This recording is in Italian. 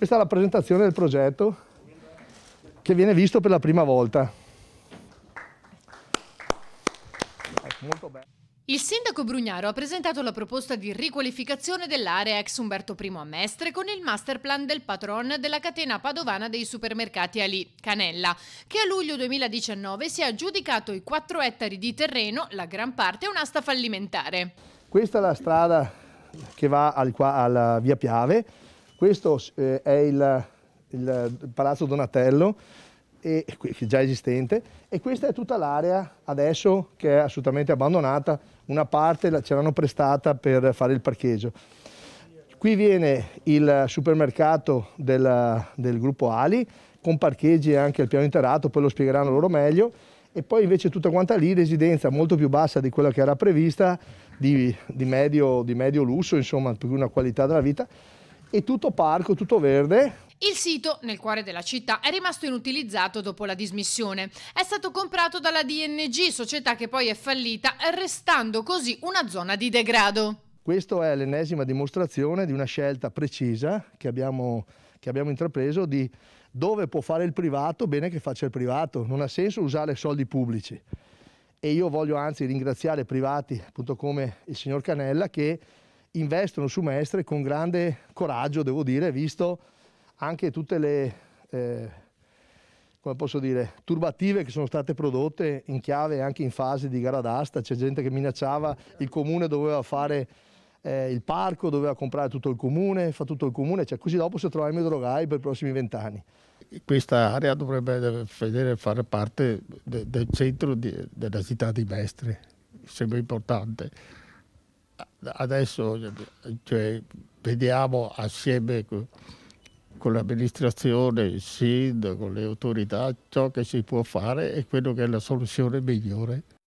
Questa è la presentazione del progetto che viene visto per la prima volta. Il sindaco Brugnaro ha presentato la proposta di riqualificazione dell'area ex Umberto I a Mestre con il masterplan del patron della catena padovana dei supermercati Ali, Canella, che a luglio 2019 si è aggiudicato i 4 ettari di terreno, la gran parte è un'asta fallimentare. Questa è la strada che va al, alla via Piave, questo eh, è il, il, Palazzo Donatello, e, che già esistente, e questa è tutta l'area adesso che è assolutamente abbandonata, una parte ce l'hanno prestata per fare il parcheggio. Qui viene il supermercato del, del gruppo Ali, con parcheggi anche al piano interrato, poi lo spiegheranno loro meglio, e poi invece tutta quanta lì residenza molto più bassa di quella che era prevista, di, di, medio, di medio lusso, insomma, più una qualità della vita, è tutto parco, tutto verde. Il sito, nel cuore della città, è rimasto inutilizzato dopo la dismissione. È stato comprato dalla DNG, società che poi è fallita, restando così una zona di degrado. Questa è l'ennesima dimostrazione di una scelta precisa che abbiamo, che abbiamo intrapreso di dove può fare il privato, bene che faccia il privato, non ha senso usare soldi pubblici. E io voglio anzi ringraziare privati, appunto come il signor Canella, che investono su Mestre con grande coraggio, devo dire, visto anche tutte le eh, come posso dire, turbative che sono state prodotte in chiave anche in fase di gara d'asta, c'è gente che minacciava, il comune doveva fare eh, il parco, doveva comprare tutto il comune, fa tutto il comune, cioè così dopo si trova i drogai per i prossimi vent'anni. Questa area dovrebbe vedere, fare parte de, del centro di, della città di Mestre, sembra importante adesso cioè, vediamo assieme con l'amministrazione, il sindaco, le autorità ciò che si può fare e quello che è la soluzione migliore.